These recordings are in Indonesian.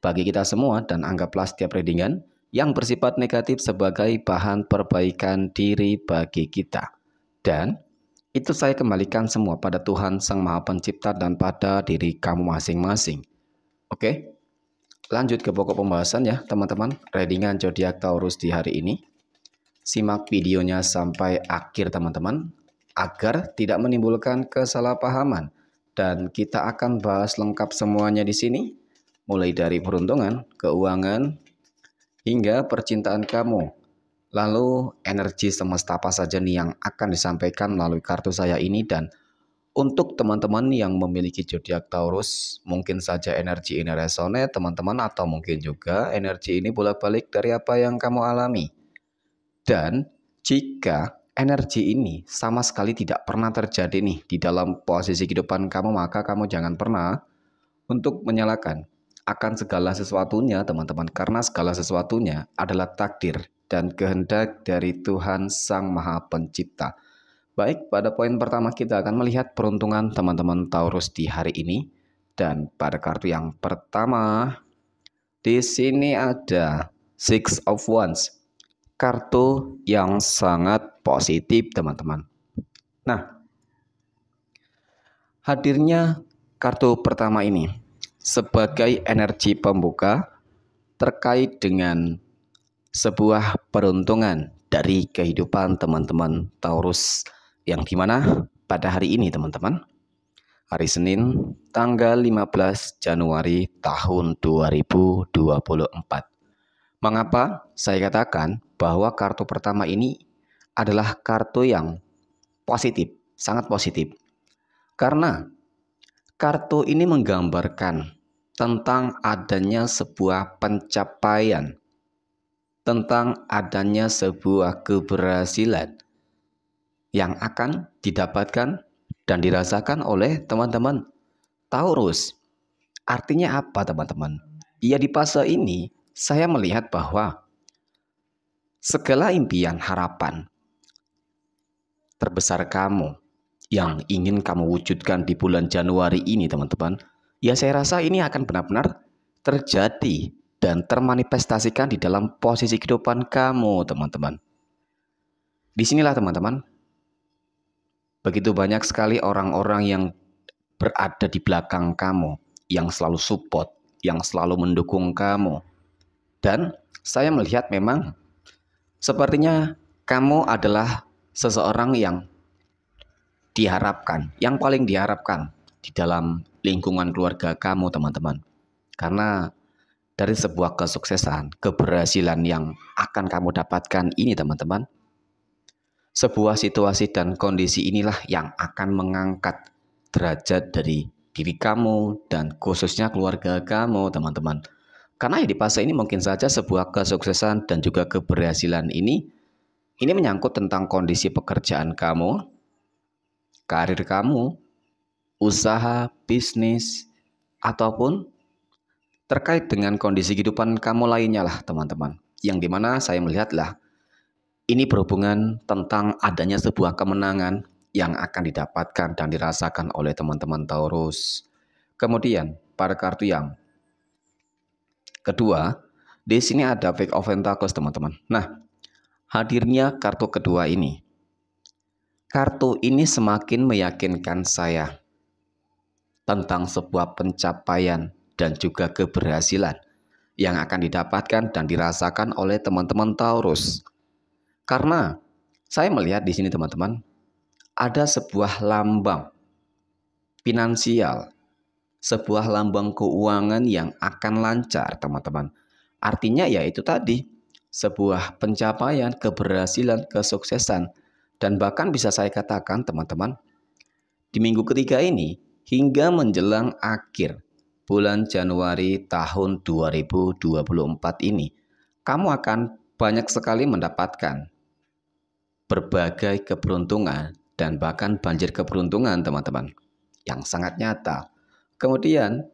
bagi kita semua dan anggaplah setiap readingan yang bersifat negatif sebagai bahan perbaikan diri bagi kita. Dan itu saya kembalikan semua pada Tuhan Sang Maha Pencipta dan pada diri kamu masing-masing. Oke, lanjut ke pokok pembahasan ya teman-teman. Readingan zodiak Taurus di hari ini. Simak videonya sampai akhir teman-teman agar tidak menimbulkan kesalahpahaman dan kita akan bahas lengkap semuanya di sini mulai dari peruntungan, keuangan, hingga percintaan kamu. Lalu energi semesta apa saja nih yang akan disampaikan melalui kartu saya ini dan untuk teman-teman yang memiliki zodiak Taurus, mungkin saja energi ini resonate teman-teman atau mungkin juga energi ini bolak-balik dari apa yang kamu alami. Dan jika energi ini sama sekali tidak pernah terjadi nih di dalam posisi kehidupan kamu, maka kamu jangan pernah untuk menyalahkan akan segala sesuatunya, teman-teman, karena segala sesuatunya adalah takdir dan kehendak dari Tuhan Sang Maha Pencipta. Baik, pada poin pertama kita akan melihat peruntungan teman-teman Taurus di hari ini. Dan pada kartu yang pertama, di sini ada Six of Wands. Kartu yang sangat positif, teman-teman. Nah, hadirnya kartu pertama ini sebagai energi pembuka terkait dengan sebuah peruntungan dari kehidupan teman-teman Taurus yang dimana pada hari ini teman-teman hari Senin tanggal 15 Januari tahun 2024 mengapa saya katakan bahwa kartu pertama ini adalah kartu yang positif sangat positif karena Kartu ini menggambarkan tentang adanya sebuah pencapaian, tentang adanya sebuah keberhasilan yang akan didapatkan dan dirasakan oleh teman-teman Taurus. Artinya apa teman-teman? Ya di fase ini saya melihat bahwa segala impian harapan terbesar kamu yang ingin kamu wujudkan di bulan Januari ini, teman-teman, ya saya rasa ini akan benar-benar terjadi dan termanifestasikan di dalam posisi kehidupan kamu, teman-teman. Disinilah, teman-teman, begitu banyak sekali orang-orang yang berada di belakang kamu, yang selalu support, yang selalu mendukung kamu. Dan saya melihat memang sepertinya kamu adalah seseorang yang diharapkan, yang paling diharapkan di dalam lingkungan keluarga kamu, teman-teman. Karena dari sebuah kesuksesan, keberhasilan yang akan kamu dapatkan ini, teman-teman, sebuah situasi dan kondisi inilah yang akan mengangkat derajat dari diri kamu dan khususnya keluarga kamu, teman-teman. Karena ya di fase ini mungkin saja sebuah kesuksesan dan juga keberhasilan ini ini menyangkut tentang kondisi pekerjaan kamu, karir kamu, usaha, bisnis, ataupun terkait dengan kondisi kehidupan kamu lainnya lah teman-teman. Yang dimana saya melihatlah ini berhubungan tentang adanya sebuah kemenangan yang akan didapatkan dan dirasakan oleh teman-teman Taurus. Kemudian pada kartu yang kedua, di sini ada Fake of Pentacles teman-teman. Nah, hadirnya kartu kedua ini Kartu ini semakin meyakinkan saya tentang sebuah pencapaian dan juga keberhasilan yang akan didapatkan dan dirasakan oleh teman-teman Taurus. Karena saya melihat di sini teman-teman ada sebuah lambang finansial, sebuah lambang keuangan yang akan lancar, teman-teman. Artinya ya itu tadi, sebuah pencapaian, keberhasilan, kesuksesan dan bahkan bisa saya katakan teman-teman, di minggu ketiga ini hingga menjelang akhir bulan Januari tahun 2024 ini, kamu akan banyak sekali mendapatkan berbagai keberuntungan dan bahkan banjir keberuntungan teman-teman yang sangat nyata. Kemudian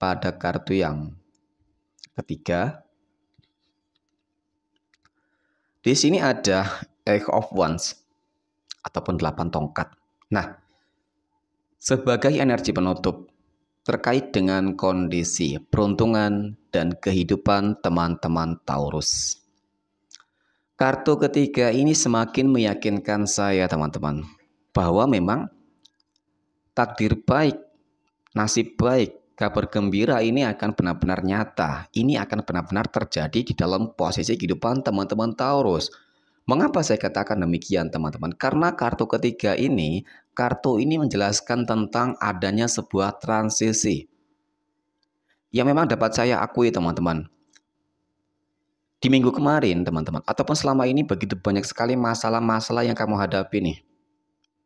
pada kartu yang ketiga di sini ada eight of wands ataupun 8 tongkat. Nah, sebagai energi penutup terkait dengan kondisi peruntungan dan kehidupan teman-teman Taurus. Kartu ketiga ini semakin meyakinkan saya teman-teman bahwa memang takdir baik, nasib baik, kabar gembira ini akan benar-benar nyata. Ini akan benar-benar terjadi di dalam posisi kehidupan teman-teman Taurus. Mengapa saya katakan demikian teman-teman? Karena kartu ketiga ini, kartu ini menjelaskan tentang adanya sebuah transisi. Yang memang dapat saya akui teman-teman. Di minggu kemarin teman-teman, ataupun selama ini begitu banyak sekali masalah-masalah yang kamu hadapi nih.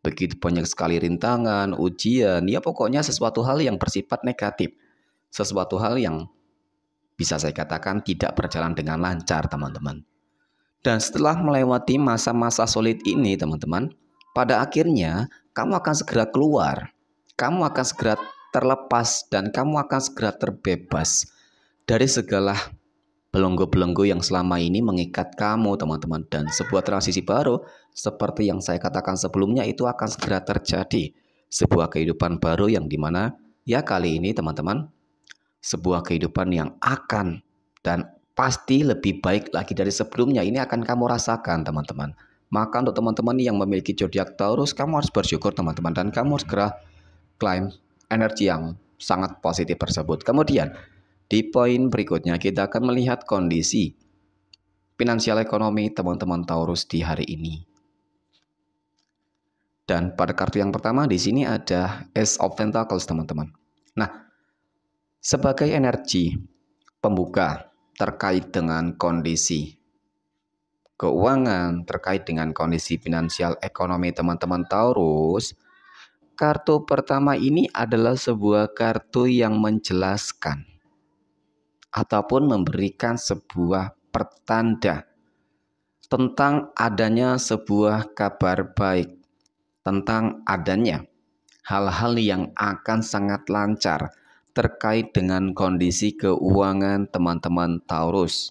Begitu banyak sekali rintangan, ujian, ya pokoknya sesuatu hal yang bersifat negatif. Sesuatu hal yang bisa saya katakan tidak berjalan dengan lancar teman-teman. Dan setelah melewati masa-masa sulit ini, teman-teman, pada akhirnya kamu akan segera keluar. Kamu akan segera terlepas dan kamu akan segera terbebas dari segala belenggu-belenggu yang selama ini mengikat kamu, teman-teman. Dan sebuah transisi baru seperti yang saya katakan sebelumnya itu akan segera terjadi. Sebuah kehidupan baru yang dimana ya kali ini, teman-teman, sebuah kehidupan yang akan dan pasti lebih baik lagi dari sebelumnya. Ini akan kamu rasakan, teman-teman. Maka untuk teman-teman yang memiliki zodiak Taurus, kamu harus bersyukur, teman-teman, dan kamu harus segera klaim energi yang sangat positif tersebut. Kemudian, di poin berikutnya kita akan melihat kondisi finansial ekonomi teman-teman Taurus di hari ini. Dan pada kartu yang pertama di sini ada Ace of Pentacles, teman-teman. Nah, sebagai energi pembuka terkait dengan kondisi keuangan, terkait dengan kondisi finansial ekonomi teman-teman Taurus. Kartu pertama ini adalah sebuah kartu yang menjelaskan ataupun memberikan sebuah pertanda tentang adanya sebuah kabar baik, tentang adanya hal-hal yang akan sangat lancar, terkait dengan kondisi keuangan teman-teman Taurus.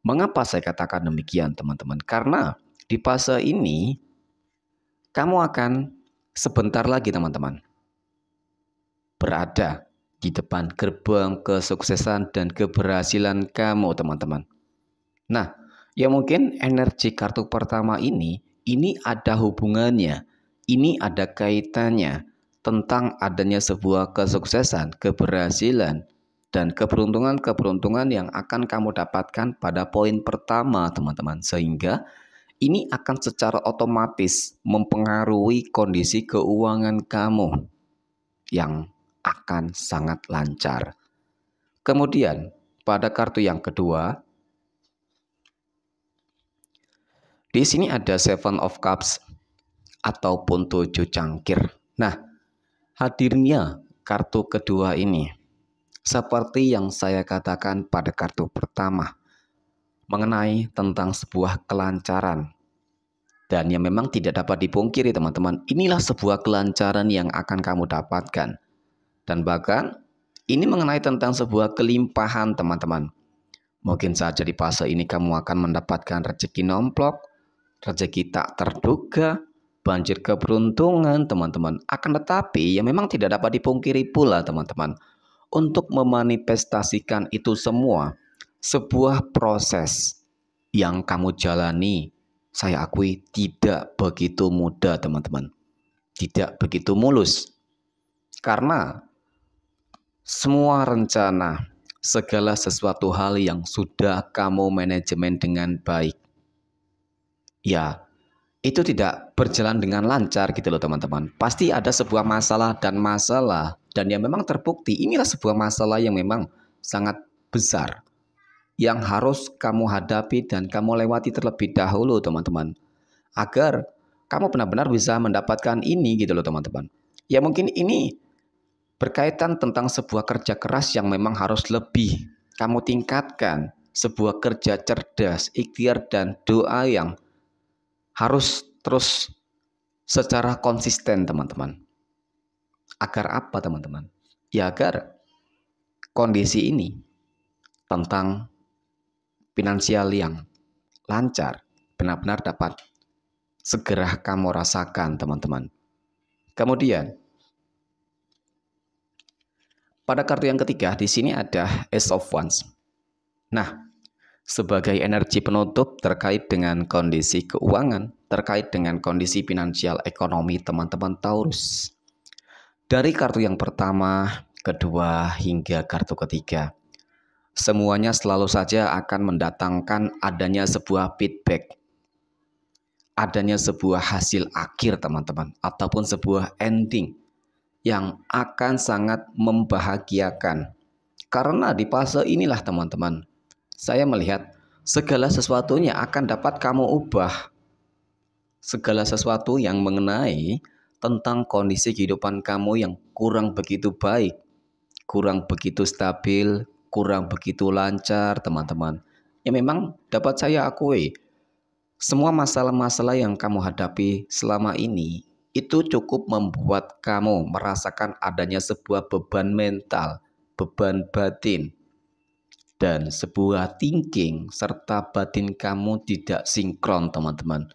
Mengapa saya katakan demikian, teman-teman? Karena di fase ini kamu akan sebentar lagi, teman-teman, berada di depan gerbang kesuksesan dan keberhasilan kamu, teman-teman. Nah, ya mungkin energi kartu pertama ini, ini ada hubungannya, ini ada kaitannya tentang adanya sebuah kesuksesan, keberhasilan, dan keberuntungan-keberuntungan yang akan kamu dapatkan pada poin pertama, teman-teman. Sehingga ini akan secara otomatis mempengaruhi kondisi keuangan kamu yang akan sangat lancar. Kemudian, pada kartu yang kedua, di sini ada Seven of Cups ataupun tujuh cangkir. Nah, hadirnya kartu kedua ini. Seperti yang saya katakan pada kartu pertama mengenai tentang sebuah kelancaran. Dan yang memang tidak dapat dipungkiri teman-teman, inilah sebuah kelancaran yang akan kamu dapatkan. Dan bahkan ini mengenai tentang sebuah kelimpahan teman-teman. Mungkin saja di fase ini kamu akan mendapatkan rezeki nomplok, rezeki tak terduga, banjir keberuntungan teman-teman. Akan tetapi yang memang tidak dapat dipungkiri pula teman-teman. Untuk memanifestasikan itu semua sebuah proses yang kamu jalani saya akui tidak begitu mudah teman-teman. Tidak begitu mulus. Karena semua rencana, segala sesuatu hal yang sudah kamu manajemen dengan baik. Ya, itu tidak berjalan dengan lancar gitu loh teman-teman. Pasti ada sebuah masalah dan masalah dan yang memang terbukti inilah sebuah masalah yang memang sangat besar yang harus kamu hadapi dan kamu lewati terlebih dahulu teman-teman agar kamu benar-benar bisa mendapatkan ini gitu loh teman-teman. Ya mungkin ini berkaitan tentang sebuah kerja keras yang memang harus lebih kamu tingkatkan sebuah kerja cerdas, ikhtiar dan doa yang harus terus secara konsisten teman-teman. Agar apa teman-teman? Ya agar kondisi ini tentang finansial yang lancar benar-benar dapat segera kamu rasakan teman-teman. Kemudian pada kartu yang ketiga di sini ada Ace of Wands. Nah, sebagai energi penutup terkait dengan kondisi keuangan, terkait dengan kondisi finansial ekonomi teman-teman Taurus. Dari kartu yang pertama, kedua, hingga kartu ketiga, semuanya selalu saja akan mendatangkan adanya sebuah feedback, adanya sebuah hasil akhir teman-teman, ataupun sebuah ending yang akan sangat membahagiakan. Karena di fase inilah teman-teman, saya melihat segala sesuatunya akan dapat kamu ubah. Segala sesuatu yang mengenai tentang kondisi kehidupan kamu yang kurang begitu baik, kurang begitu stabil, kurang begitu lancar, teman-teman. Ya memang dapat saya akui, semua masalah-masalah yang kamu hadapi selama ini itu cukup membuat kamu merasakan adanya sebuah beban mental, beban batin, dan sebuah thinking serta batin kamu tidak sinkron teman-teman.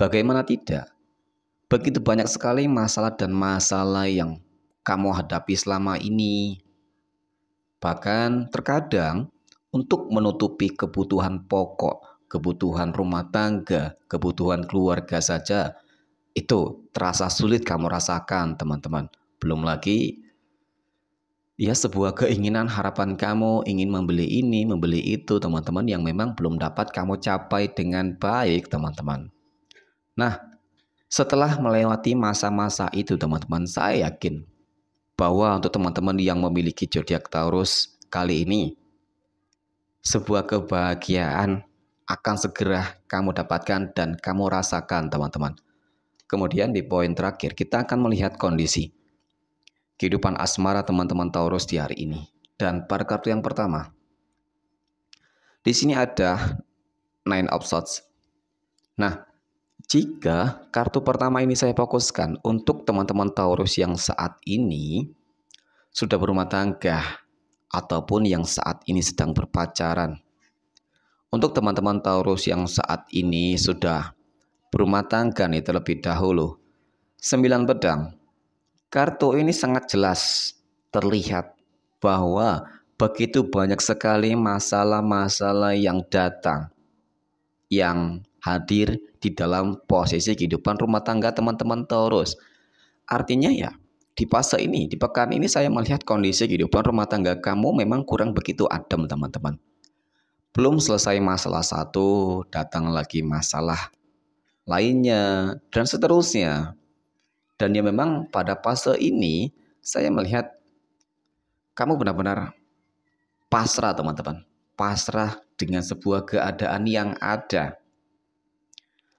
Bagaimana tidak? Begitu banyak sekali masalah dan masalah yang kamu hadapi selama ini. Bahkan terkadang untuk menutupi kebutuhan pokok, kebutuhan rumah tangga, kebutuhan keluarga saja, itu terasa sulit kamu rasakan teman-teman. Belum lagi ya sebuah keinginan harapan kamu ingin membeli ini, membeli itu teman-teman yang memang belum dapat kamu capai dengan baik teman-teman. Nah, setelah melewati masa-masa itu teman-teman, saya yakin bahwa untuk teman-teman yang memiliki zodiak Taurus kali ini sebuah kebahagiaan akan segera kamu dapatkan dan kamu rasakan teman-teman. Kemudian di poin terakhir kita akan melihat kondisi kehidupan asmara teman-teman Taurus di hari ini. Dan pada kartu yang pertama, di sini ada Nine of Swords. Nah, jika kartu pertama ini saya fokuskan untuk teman-teman Taurus yang saat ini sudah berumah tangga ataupun yang saat ini sedang berpacaran. Untuk teman-teman Taurus yang saat ini sudah berumah tangga nih terlebih dahulu. Sembilan pedang Kartu ini sangat jelas terlihat bahwa begitu banyak sekali masalah-masalah yang datang yang hadir di dalam posisi kehidupan rumah tangga teman-teman Taurus. Artinya ya, di fase ini, di pekan ini saya melihat kondisi kehidupan rumah tangga kamu memang kurang begitu adem teman-teman. Belum selesai masalah satu, datang lagi masalah lainnya, dan seterusnya. Dan ya memang pada fase ini saya melihat kamu benar-benar pasrah teman-teman. Pasrah dengan sebuah keadaan yang ada.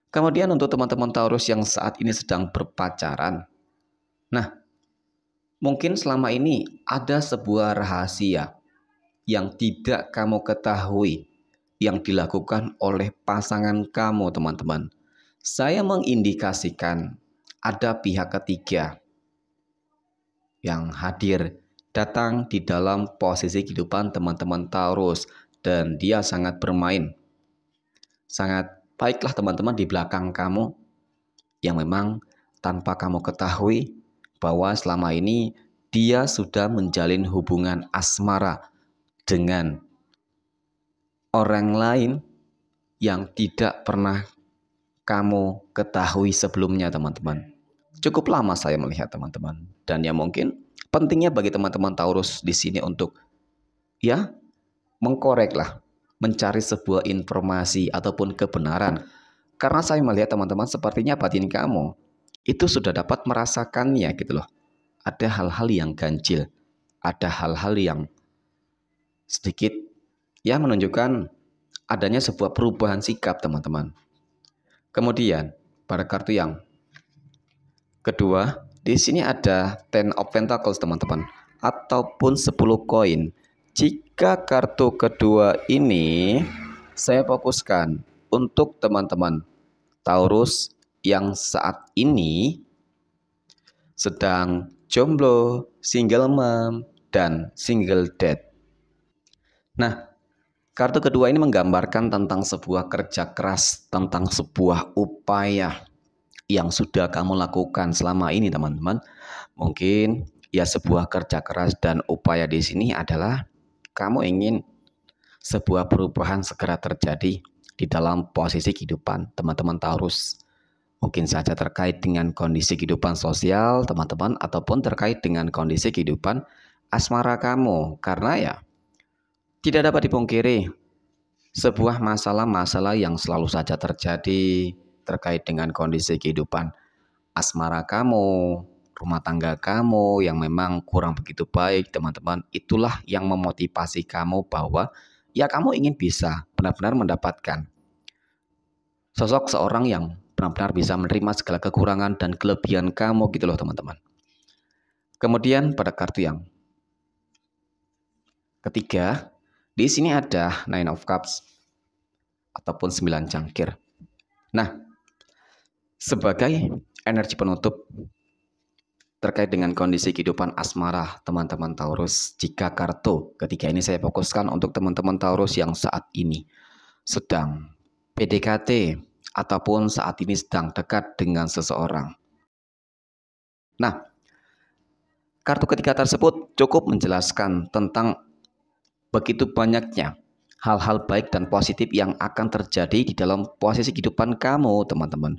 Kemudian untuk teman-teman Taurus yang saat ini sedang berpacaran. Nah, mungkin selama ini ada sebuah rahasia yang tidak kamu ketahui yang dilakukan oleh pasangan kamu teman-teman. Saya mengindikasikan ada pihak ketiga yang hadir datang di dalam posisi kehidupan teman-teman Taurus dan dia sangat bermain. Sangat baiklah teman-teman di belakang kamu yang memang tanpa kamu ketahui bahwa selama ini dia sudah menjalin hubungan asmara dengan orang lain yang tidak pernah kamu ketahui sebelumnya teman-teman cukup lama saya melihat teman-teman. Dan ya mungkin pentingnya bagi teman-teman Taurus di sini untuk ya mengkoreklah mencari sebuah informasi ataupun kebenaran. Karena saya melihat teman-teman sepertinya batin kamu itu sudah dapat merasakannya gitu loh. Ada hal-hal yang ganjil, ada hal-hal yang sedikit ya menunjukkan adanya sebuah perubahan sikap teman-teman. Kemudian pada kartu yang Kedua, di sini ada ten of pentacles teman-teman ataupun 10 koin. Jika kartu kedua ini saya fokuskan untuk teman-teman Taurus yang saat ini sedang jomblo, single mom, dan single dad. Nah, kartu kedua ini menggambarkan tentang sebuah kerja keras, tentang sebuah upaya yang sudah kamu lakukan selama ini teman-teman mungkin ya sebuah kerja keras dan upaya di sini adalah kamu ingin sebuah perubahan segera terjadi di dalam posisi kehidupan teman-teman Taurus mungkin saja terkait dengan kondisi kehidupan sosial teman-teman ataupun terkait dengan kondisi kehidupan asmara kamu karena ya tidak dapat dipungkiri sebuah masalah-masalah yang selalu saja terjadi terkait dengan kondisi kehidupan asmara kamu, rumah tangga kamu yang memang kurang begitu baik, teman-teman, itulah yang memotivasi kamu bahwa ya kamu ingin bisa benar-benar mendapatkan sosok seorang yang benar-benar bisa menerima segala kekurangan dan kelebihan kamu gitu loh, teman-teman. Kemudian pada kartu yang ketiga, di sini ada Nine of Cups ataupun sembilan cangkir. Nah, sebagai energi penutup terkait dengan kondisi kehidupan asmara teman-teman Taurus. Jika kartu ketiga ini saya fokuskan untuk teman-teman Taurus yang saat ini sedang PDKT ataupun saat ini sedang dekat dengan seseorang. Nah, kartu ketiga tersebut cukup menjelaskan tentang begitu banyaknya hal-hal baik dan positif yang akan terjadi di dalam posisi kehidupan kamu, teman-teman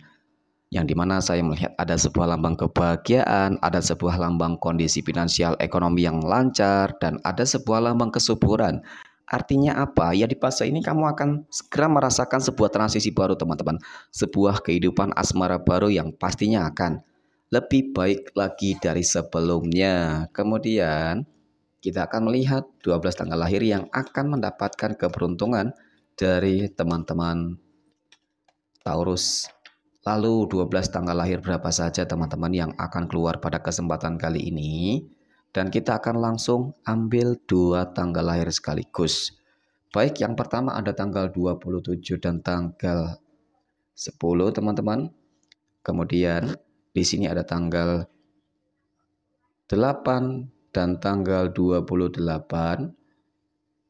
yang dimana saya melihat ada sebuah lambang kebahagiaan, ada sebuah lambang kondisi finansial ekonomi yang lancar, dan ada sebuah lambang kesuburan. Artinya apa? Ya di fase ini kamu akan segera merasakan sebuah transisi baru teman-teman. Sebuah kehidupan asmara baru yang pastinya akan lebih baik lagi dari sebelumnya. Kemudian kita akan melihat 12 tanggal lahir yang akan mendapatkan keberuntungan dari teman-teman Taurus Lalu 12 tanggal lahir berapa saja teman-teman yang akan keluar pada kesempatan kali ini dan kita akan langsung ambil dua tanggal lahir sekaligus. Baik, yang pertama ada tanggal 27 dan tanggal 10 teman-teman. Kemudian di sini ada tanggal 8 dan tanggal 28.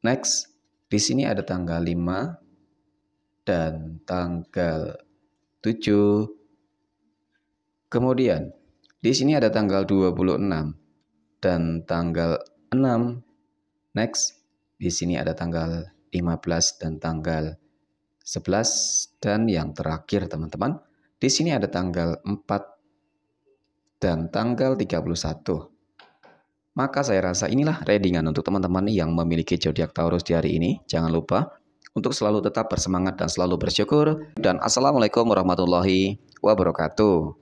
Next, di sini ada tanggal 5 dan tanggal 7. Kemudian, di sini ada tanggal 26 dan tanggal 6. Next, di sini ada tanggal 15 dan tanggal 11 dan yang terakhir teman-teman, di sini ada tanggal 4 dan tanggal 31. Maka saya rasa inilah readingan untuk teman-teman yang memiliki zodiak Taurus di hari ini. Jangan lupa untuk selalu tetap bersemangat dan selalu bersyukur. Dan Assalamualaikum warahmatullahi wabarakatuh.